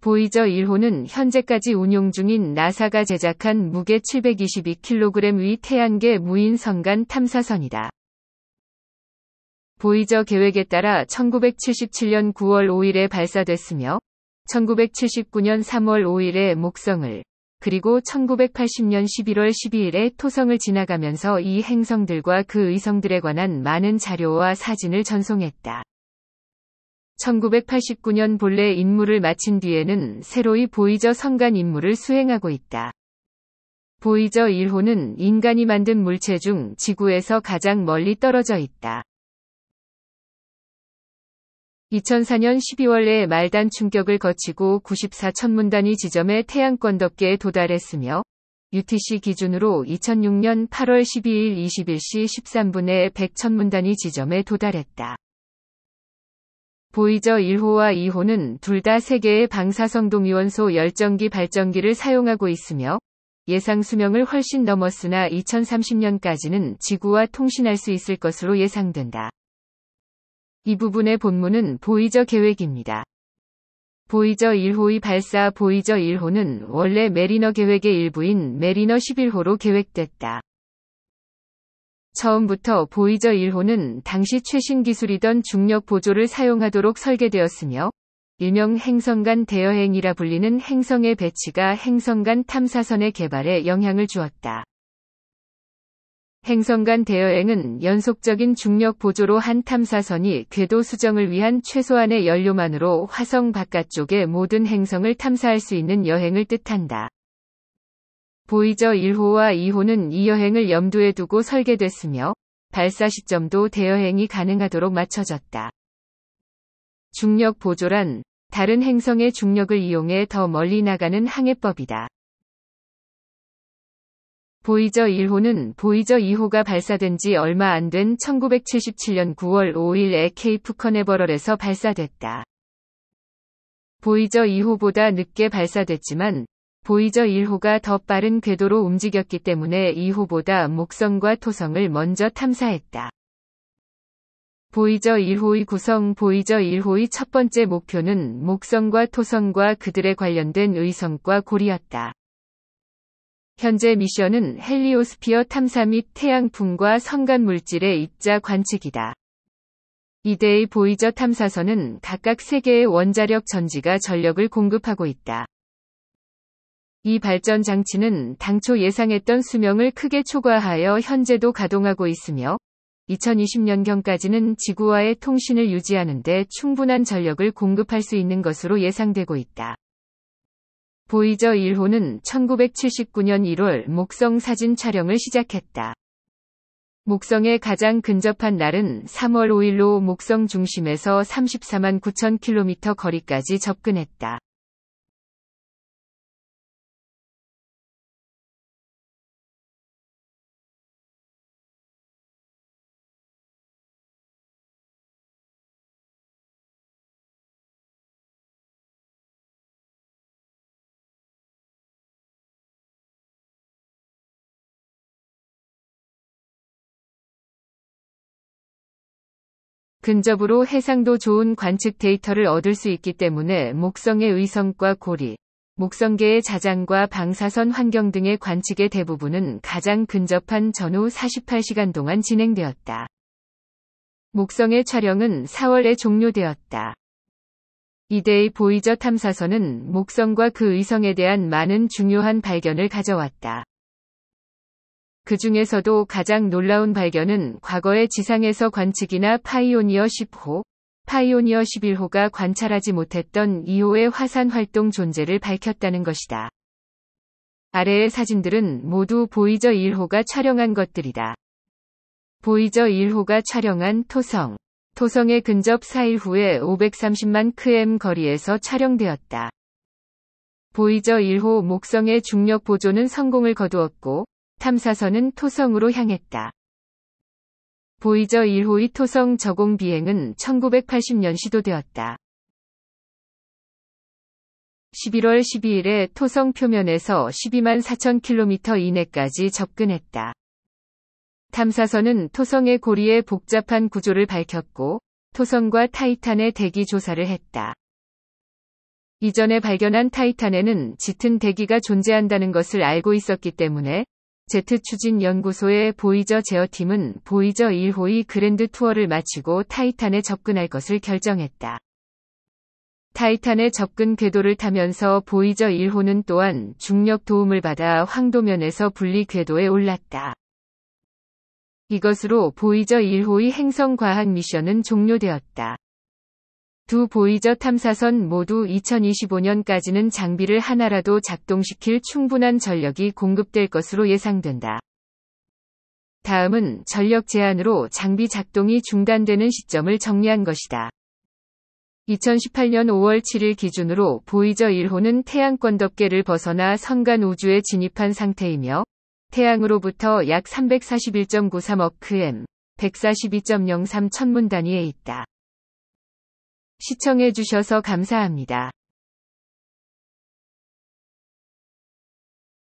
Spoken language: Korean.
보이저 1호는 현재까지 운용 중인 나사가 제작한 무게 722kg 위 태양계 무인 선간 탐사선이다. 보이저 계획에 따라 1977년 9월 5일에 발사됐으며 1979년 3월 5일에 목성을 그리고 1980년 11월 12일에 토성을 지나가면서 이 행성들과 그 의성들에 관한 많은 자료와 사진을 전송했다. 1989년 본래 임무를 마친 뒤에는 새로이 보이저 선간 임무를 수행하고 있다. 보이저 1호는 인간이 만든 물체 중 지구에서 가장 멀리 떨어져 있다. 2004년 12월에 말단 충격을 거치고 94천문 단위 지점에 태양권 덮개에 도달했으며 UTC 기준으로 2006년 8월 12일 21시 13분에 100천문 단위 지점에 도달했다. 보이저 1호와 2호는 둘 다세계의 방사성동위원소 열정기 발전기를 사용하고 있으며 예상 수명을 훨씬 넘었으나 2030년까지는 지구와 통신할 수 있을 것으로 예상된다. 이 부분의 본문은 보이저 계획입니다. 보이저 1호의 발사 보이저 1호는 원래 메리너 계획의 일부인 메리너 11호로 계획됐다. 처음부터 보이저 1호는 당시 최신 기술이던 중력 보조를 사용하도록 설계되었으며 일명 행성 간 대여행이라 불리는 행성의 배치가 행성 간 탐사선의 개발에 영향을 주었다. 행성 간 대여행은 연속적인 중력 보조로 한 탐사선이 궤도 수정을 위한 최소한의 연료만으로 화성 바깥쪽의 모든 행성을 탐사할 수 있는 여행을 뜻한다. 보이저 1호와 2호는 이 여행을 염두에 두고 설계됐으며 발사 시점도 대여행이 가능하도록 맞춰졌다. 중력 보조란 다른 행성의 중력을 이용해 더 멀리 나가는 항해법이다. 보이저 1호는 보이저 2호가 발사된 지 얼마 안 된 1977년 9월 5일에 케이프 커네버럴에서 발사됐다. 보이저 2호보다 늦게 발사됐지만 보이저 1호가 더 빠른 궤도로 움직였기 때문에 2호보다 목성과 토성을 먼저 탐사했다. 보이저 1호의 구성 보이저 1호의 첫 번째 목표는 목성과 토성과 그들에 관련된 의성과 고리였다. 현재 미션은 헬리오스피어 탐사 및 태양풍과 성간 물질의 입자 관측이다. 이대의 보이저 탐사선은 각각 3개의 원자력 전지가 전력을 공급하고 있다. 이 발전 장치는 당초 예상했던 수명을 크게 초과하여 현재도 가동하고 있으며 2020년경까지는 지구와의 통신을 유지하는데 충분한 전력을 공급할 수 있는 것으로 예상되고 있다. 보이저 1호는 1979년 1월 목성 사진 촬영을 시작했다. 목성에 가장 근접한 날은 3월 5일로 목성 중심에서 34만 9천 킬로미터 거리까지 접근했다. 근접으로 해상도 좋은 관측 데이터를 얻을 수 있기 때문에 목성의 의성과 고리, 목성계의 자장과 방사선 환경 등의 관측의 대부분은 가장 근접한 전후 48시간 동안 진행되었다. 목성의 촬영은 4월에 종료되었다. 이대의 보이저 탐사선은 목성과 그 의성에 대한 많은 중요한 발견을 가져왔다. 그 중에서도 가장 놀라운 발견은 과거의 지상에서 관측이나 파이오니어 10호, 파이오니어 11호가 관찰하지 못했던 2호의 화산 활동 존재를 밝혔다는 것이다. 아래의 사진들은 모두 보이저 1호가 촬영한 것들이다. 보이저 1호가 촬영한 토성. 토성의 근접 4일 후에 530만 km 거리에서 촬영되었다. 보이저 1호 목성의 중력 보조는 성공을 거두었고, 탐사선은 토성으로 향했다. 보이저 1호의 토성 저공 비행은 1980년 시도되었다. 11월 12일에 토성 표면에서 12만 4천 킬로미터 이내까지 접근했다. 탐사선은 토성의 고리의 복잡한 구조를 밝혔고, 토성과 타이탄의 대기 조사를 했다. 이전에 발견한 타이탄에는 짙은 대기가 존재한다는 것을 알고 있었기 때문에 제트추진연구소의 보이저 제어팀은 보이저 1호의 그랜드 투어를 마치고 타이탄에 접근할 것을 결정했다. 타이탄의 접근 궤도를 타면서 보이저 1호는 또한 중력 도움을 받아 황도면에서 분리 궤도에 올랐다. 이것으로 보이저 1호의 행성 과학 미션은 종료되었다. 두 보이저 탐사선 모두 2025년까지는 장비를 하나라도 작동시킬 충분한 전력이 공급될 것으로 예상된다. 다음은 전력 제한으로 장비 작동이 중단되는 시점을 정리한 것이다. 2018년 5월 7일 기준으로 보이저 1호는 태양권 덮개를 벗어나 선간 우주에 진입한 상태이며 태양으로부터 약 341.93억 km, 142.03 천문 단위에 있다. 시청해주셔서 감사합니다.